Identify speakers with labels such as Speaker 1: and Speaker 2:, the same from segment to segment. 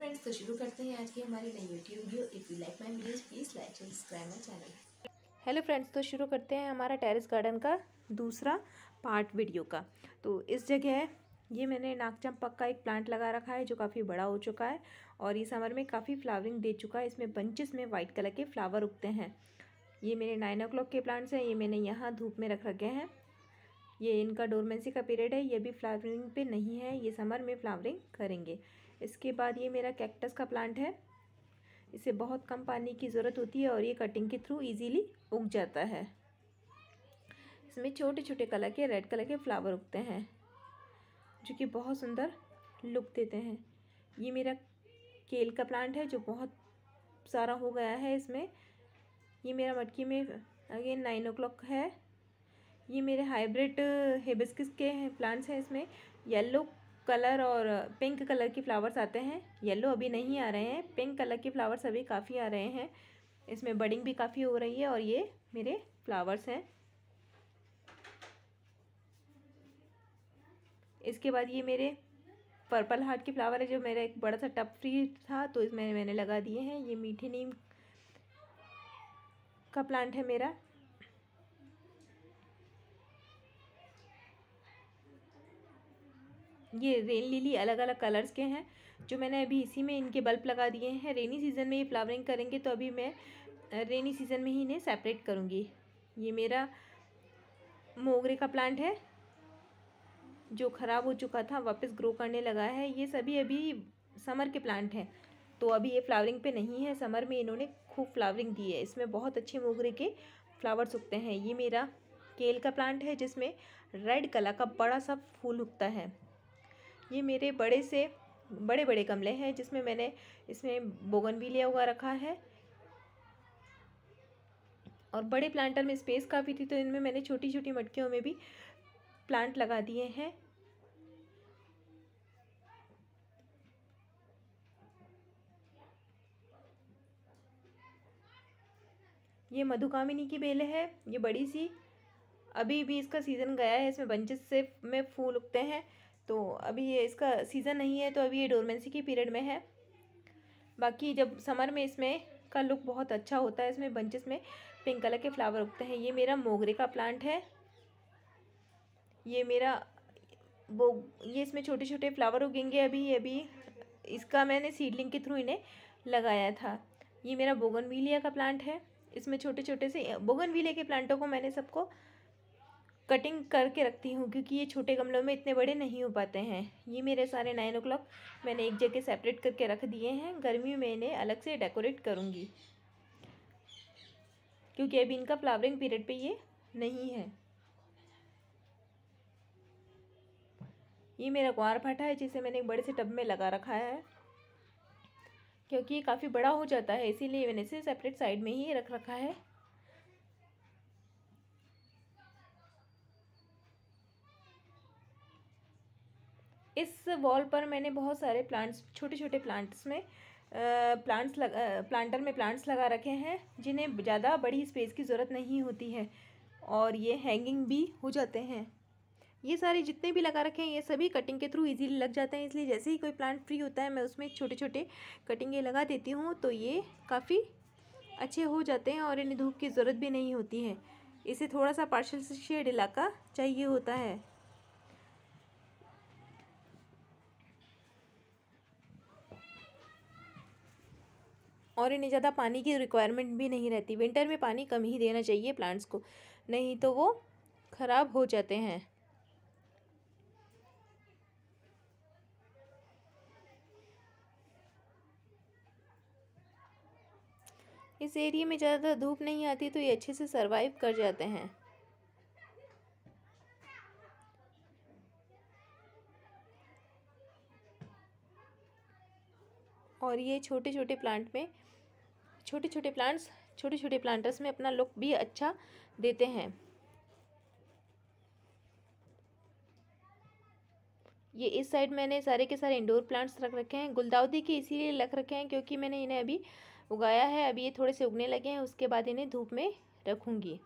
Speaker 1: friends तो शुरू करते हैं आज की हमारी नई YouTube video if you like my videos please like and subscribe my channel hello friends तो शुरू करते हैं हमारा टेरेस गार्डन का दूसरा पार्ट वीडियो का तो इस जगह है ये मैंने नागचंपक का एक प्लांट लगा रखा है जो काफ़ी बड़ा हो चुका है और ये समर में काफ़ी फ्लावरिंग दे चुका है इसमें बंचेस में वाइट कलर के फ्लावर उगते हैं ये मेरे नाइन ओ के प्लांट्स हैं ये मैंने यहाँ धूप में रख रखे हैं ये इनका डोरमेंसी का पीरियड है ये भी फ्लावरिंग पे नहीं है ये समर में फ्लावरिंग करेंगे इसके बाद ये मेरा कैक्टस का प्लांट है इसे बहुत कम पानी की ज़रूरत होती है और ये कटिंग के थ्रू इजीली उग जाता है इसमें छोटे छोटे कलर के रेड कलर के फ्लावर उगते हैं जो कि बहुत सुंदर लुक देते हैं ये मेरा केल का प्लांट है जो बहुत सारा हो गया है इसमें ये मेरा मटकी में अगेन नाइन ओ है ये मेरे हाइब्रिड हेबिस्किस के प्लांट्स हैं इसमें येलो कलर और पिंक कलर के फ्लावर्स आते हैं येलो अभी नहीं आ रहे हैं पिंक कलर के फ्लावर्स अभी काफ़ी आ रहे हैं इसमें बडिंग भी काफ़ी हो रही है और ये मेरे फ्लावर्स हैं इसके बाद ये मेरे पर्पल हार्ट के फ्लावर है जो मेरा एक बड़ा सा टप फ्री था तो इसमें मैंने लगा दिए हैं ये मीठे नीम का प्लांट है मेरा ये रेन लिली अलग अलग कलर्स के हैं जो मैंने अभी इसी में इनके बल्ब लगा दिए हैं रेनी सीज़न में ये फ्लावरिंग करेंगे तो अभी मैं रेनी सीज़न में ही इन्हें सेपरेट करूँगी ये मेरा मोगरे का प्लांट है जो ख़राब हो चुका था वापस ग्रो करने लगा है ये सभी अभी समर के प्लांट हैं तो अभी ये फ्लावरिंग पे नहीं है समर में इन्होंने खूब फ्लावरिंग दी है इसमें बहुत अच्छे मोगरे के फ्लावर्स उगते हैं ये मेरा केल का प्लांट है जिसमें रेड कलर का बड़ा सा फूल उगता है ये मेरे बड़े से बड़े बड़े गमले हैं जिसमें मैंने इसमें बोगन भी लिया हुआ रखा है और बड़े प्लांटर में स्पेस काफ़ी थी तो इनमें मैंने छोटी छोटी मटकियों में भी प्लांट लगा दिए हैं ये मधुकामिनी की बेल है ये बड़ी सी अभी भी इसका सीज़न गया है इसमें बंजिस से में फूल उगते हैं तो अभी ये इसका सीज़न नहीं है तो अभी ये डोरमेंसी की पीरियड में है बाकी जब समर में इसमें का लुक बहुत अच्छा होता है इसमें बंचेस में पिंक कलर के फ्लावर उगते हैं ये मेरा मोगरे का प्लांट है ये मेरा वो ये इसमें छोटे छोटे फ्लावर उगेंगे अभी अभी इसका मैंने सीडलिंग के थ्रू इन्हें लगाया था ये मेरा बोगनविलिया का प्लांट है इसमें छोटे छोटे से बोगनविलिया के प्लांटों को मैंने सबको कटिंग करके रखती हूँ क्योंकि ये छोटे गमलों में इतने बड़े नहीं हो पाते हैं ये मेरे सारे नाइन ओ क्लॉक मैंने एक जगह सेपरेट करके रख दिए हैं गर्मी में इन्हें अलग से डेकोरेट करूँगी क्योंकि अभी इनका फ्लावरिंग पीरियड पे ये नहीं है ये मेरा कुंवर भाटा है जिसे मैंने एक बड़े से टब में लगा रखा है क्योंकि ये काफ़ी बड़ा हो जाता है इसीलिए मैंने इसे सेपरेट साइड में ही रख रखा है इस वॉल पर मैंने बहुत सारे प्लांट्स छोटे छोटे प्लांट्स में प्लांट्स लगा प्लांटर में प्लांट्स लगा रखे हैं जिन्हें ज़्यादा बड़ी स्पेस की ज़रूरत नहीं होती है और ये हैंगिंग भी हो जाते हैं ये सारे जितने भी लगा रखे हैं ये सभी कटिंग के थ्रू इजीली लग जाते हैं इसलिए जैसे ही कोई प्लांट फ्री होता है मैं उसमें छोटे छोटे कटिंगें लगा देती हूँ तो ये काफ़ी अच्छे हो जाते हैं और इन्हें धूप की ज़रूरत भी नहीं होती है इसे थोड़ा सा पार्शल शेड इलाका चाहिए होता है और इन्हें ज़्यादा पानी की रिक्वायरमेंट भी नहीं रहती विंटर में पानी कम ही देना चाहिए प्लांट्स को नहीं तो वो ख़राब हो जाते हैं इस एरिया में ज़्यादा धूप नहीं आती तो ये अच्छे से सरवाइव कर जाते हैं और ये छोटे छोटे प्लांट में छोटे छोटे प्लांट्स छोटे छोटे प्लांटर्स में अपना लुक भी अच्छा देते हैं ये इस साइड मैंने सारे के सारे इंडोर प्लांट्स रख रखे हैं गुलदाउदी के इसीलिए रख रखे हैं क्योंकि मैंने इन्हें अभी उगाया है अभी ये थोड़े से उगने लगे हैं उसके बाद इन्हें धूप में रखूँगी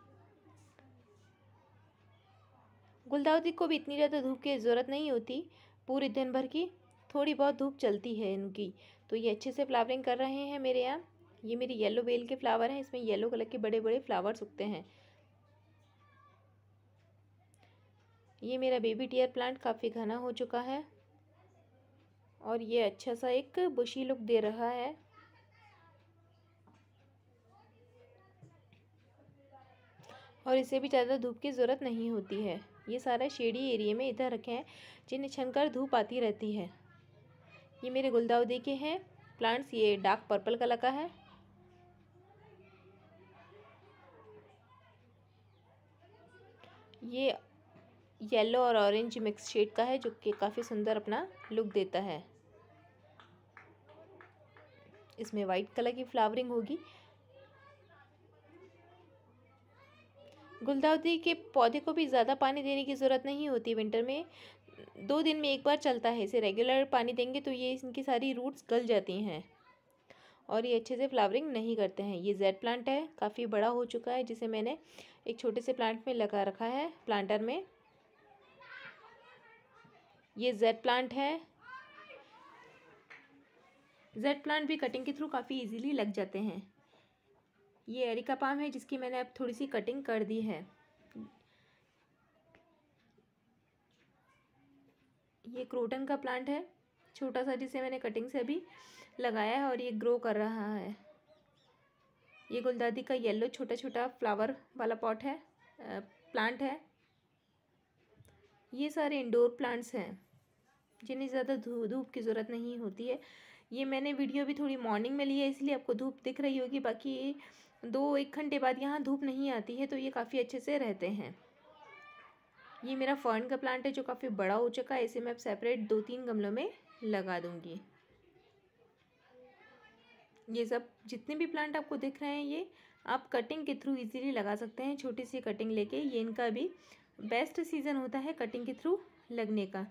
Speaker 1: गुलदाउदी को भी इतनी ज़्यादा धूप की ज़रूरत नहीं होती पूरे दिन भर की थोड़ी बहुत धूप चलती है इनकी तो ये अच्छे से फ्लावरिंग कर रहे हैं मेरे यहाँ ये मेरी येलो बेल के फ्लावर हैं इसमें येलो कलर के बड़े बड़े फ्लावर्स उगते हैं ये मेरा बेबी टीयर प्लांट काफ़ी घना हो चुका है और ये अच्छा सा एक बुशी लुक दे रहा है और इसे भी ज़्यादा धूप की ज़रूरत नहीं होती है ये सारा शेडी एरिए में इधर रखे हैं जिन्हें छनकर धूप आती रहती है ये मेरे गुलदाउदी के हैं प्लांट्स ये डार्क पर्पल कलर का है ये येलो और ऑरेंज मिक्स शेड का है जो कि काफ़ी सुंदर अपना लुक देता है इसमें वाइट कलर की फ्लावरिंग होगी गुलदाउदी के पौधे को भी ज़्यादा पानी देने की ज़रूरत नहीं होती विंटर में दो दिन में एक बार चलता है इसे रेगुलर पानी देंगे तो ये इनकी सारी रूट्स गल जाती हैं और ये अच्छे से फ्लावरिंग नहीं करते हैं ये जेड प्लांट है काफ़ी बड़ा हो चुका है जिसे मैंने एक छोटे से प्लांट में लगा रखा है प्लांटर में ये जेड प्लांट है जेड प्लांट भी कटिंग के थ्रू काफ़ी इजीली लग जाते हैं ये एरिका पाम है जिसकी मैंने अब थोड़ी सी कटिंग कर दी है ये क्रोटन का प्लांट है छोटा सा जिसे मैंने कटिंग से अभी लगाया है और ये ग्रो कर रहा है ये गुलदादी का येलो छोटा छोटा फ्लावर वाला पॉट है प्लांट है ये सारे इंडोर प्लांट्स हैं जिन्हें ज़्यादा धूप की ज़रूरत नहीं होती है ये मैंने वीडियो भी थोड़ी मॉर्निंग में ली है इसलिए आपको धूप दिख रही होगी बाकी दो एक घंटे बाद यहाँ धूप नहीं आती है तो ये काफ़ी अच्छे से रहते हैं ये मेरा फर्न का प्लांट है जो काफ़ी बड़ा हो चुका है इसे मैं अब सेपरेट दो तीन गमलों में लगा दूंगी ये सब जितने भी प्लांट आपको दिख रहे हैं ये आप कटिंग के थ्रू इजीली लगा सकते हैं छोटी सी कटिंग लेके ये इनका भी बेस्ट सीज़न होता है कटिंग के थ्रू लगने का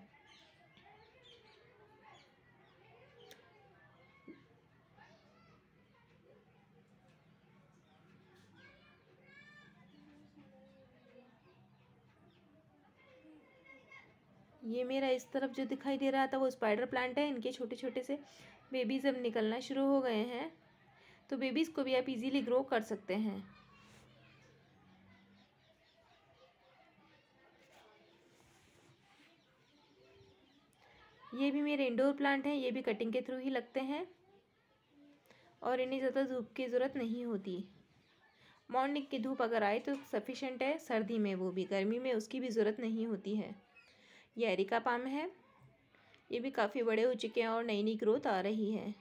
Speaker 1: ये मेरा इस तरफ जो दिखाई दे रहा था वो स्पाइडर प्लांट है इनके छोटे छोटे से बेबीज़ अब निकलना शुरू हो गए हैं तो बेबीज़ को भी आप इजीली ग्रो कर सकते हैं ये भी मेरे इंडोर प्लांट हैं ये भी कटिंग के थ्रू ही लगते हैं और इन्हें ज़्यादा धूप की ज़रूरत नहीं होती मॉर्निंग की धूप अगर आए तो सफिशेंट है सर्दी में वो भी गर्मी में उसकी भी ज़रूरत नहीं होती है ये एरिका पाम है ये भी काफ़ी बड़े हो चुके हैं और नई नई ग्रोथ आ रही है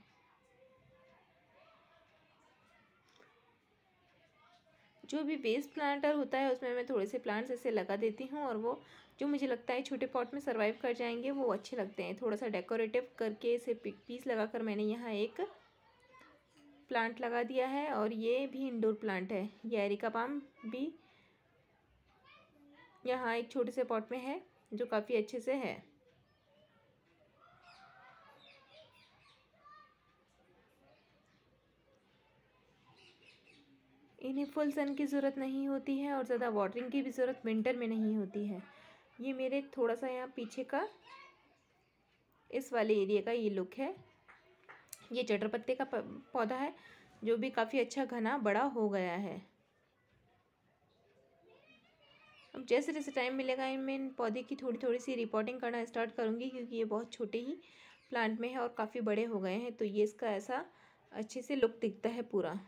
Speaker 1: जो भी वेस्ट प्लांटर होता है उसमें मैं थोड़े से प्लांट्स ऐसे लगा देती हूँ और वो जो मुझे लगता है छोटे पॉट में सर्वाइव कर जाएंगे वो अच्छे लगते हैं थोड़ा सा डेकोरेटिव करके इसे पीस लगाकर मैंने यहाँ एक प्लांट लगा दिया है और ये भी इंडोर प्लांट है ये एरिका पाम भी यहाँ एक छोटे से पॉट में है जो काफ़ी अच्छे से है इन्हें फुल सन की ज़रूरत नहीं होती है और ज़्यादा वाटरिंग की भी ज़रूरत विंटर में नहीं होती है ये मेरे थोड़ा सा यहाँ पीछे का इस वाले एरिया का ये लुक है ये चटर पत्ते का पौधा है जो भी काफ़ी अच्छा घना बड़ा हो गया है अब जैसे जैसे टाइम मिलेगा मैं इन पौधे की थोड़ी थोड़ी सी रिपोर्टिंग करना स्टार्ट करूँगी क्योंकि ये बहुत छोटे ही प्लांट में है और काफ़ी बड़े हो गए हैं तो ये इसका ऐसा अच्छे से लुक दिखता है पूरा